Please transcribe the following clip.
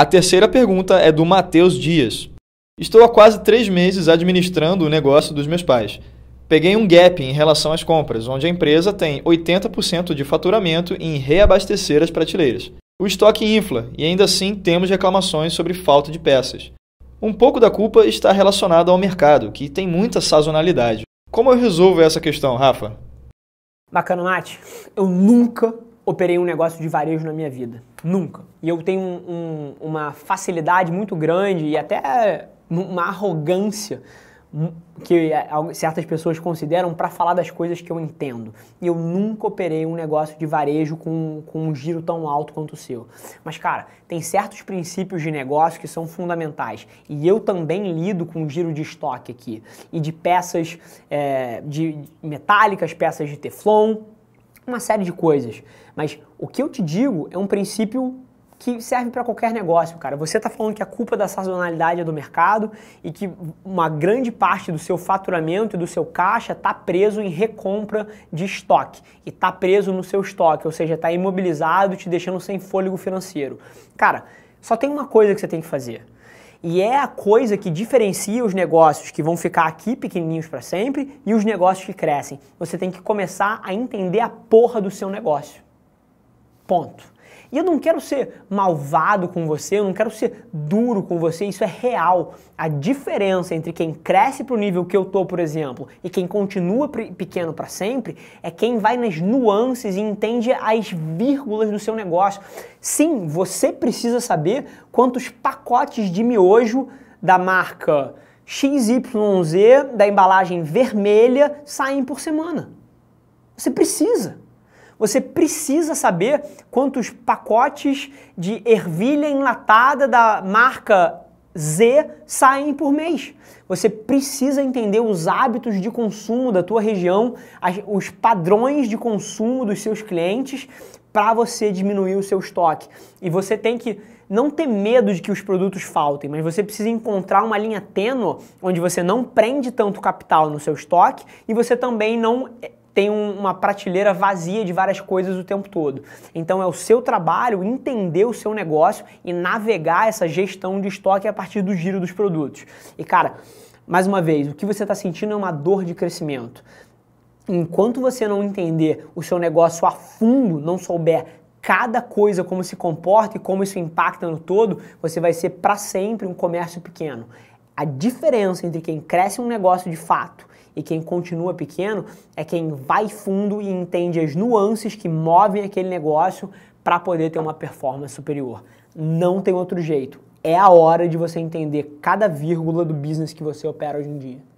A terceira pergunta é do Matheus Dias. Estou há quase três meses administrando o negócio dos meus pais. Peguei um gap em relação às compras, onde a empresa tem 80% de faturamento em reabastecer as prateleiras. O estoque infla e ainda assim temos reclamações sobre falta de peças. Um pouco da culpa está relacionada ao mercado, que tem muita sazonalidade. Como eu resolvo essa questão, Rafa? Bacana, Nath. Eu nunca operei um negócio de varejo na minha vida. Nunca. E eu tenho um, um, uma facilidade muito grande e até é, uma arrogância hum, que é, certas pessoas consideram para falar das coisas que eu entendo. E eu nunca operei um negócio de varejo com, com um giro tão alto quanto o seu. Mas, cara, tem certos princípios de negócio que são fundamentais. E eu também lido com giro de estoque aqui. E de peças é, de metálicas, peças de teflon, uma série de coisas. Mas o que eu te digo é um princípio que serve para qualquer negócio, cara. Você está falando que a culpa da sazonalidade é do mercado e que uma grande parte do seu faturamento e do seu caixa está preso em recompra de estoque e está preso no seu estoque, ou seja, está imobilizado, te deixando sem fôlego financeiro. Cara, só tem uma coisa que você tem que fazer. E é a coisa que diferencia os negócios que vão ficar aqui pequenininhos para sempre e os negócios que crescem. Você tem que começar a entender a porra do seu negócio. Ponto. E eu não quero ser malvado com você, eu não quero ser duro com você, isso é real. A diferença entre quem cresce para o nível que eu tô, por exemplo, e quem continua pequeno para sempre, é quem vai nas nuances e entende as vírgulas do seu negócio. Sim, você precisa saber quantos pacotes de miojo da marca XYZ, da embalagem vermelha, saem por semana. Você precisa. Você precisa saber quantos pacotes de ervilha enlatada da marca Z saem por mês. Você precisa entender os hábitos de consumo da tua região, as, os padrões de consumo dos seus clientes para você diminuir o seu estoque. E você tem que não ter medo de que os produtos faltem, mas você precisa encontrar uma linha tênue onde você não prende tanto capital no seu estoque e você também não eh, tem um, uma prateleira vazia de várias coisas o tempo todo. Então é o seu trabalho entender o seu negócio e navegar essa gestão de estoque a partir do giro dos produtos. E cara, mais uma vez, o que você está sentindo é uma dor de crescimento. Enquanto você não entender o seu negócio a fundo, não souber cada coisa como se comporta e como isso impacta no todo, você vai ser para sempre um comércio pequeno. A diferença entre quem cresce um negócio de fato e quem continua pequeno é quem vai fundo e entende as nuances que movem aquele negócio para poder ter uma performance superior. Não tem outro jeito. É a hora de você entender cada vírgula do business que você opera hoje em dia.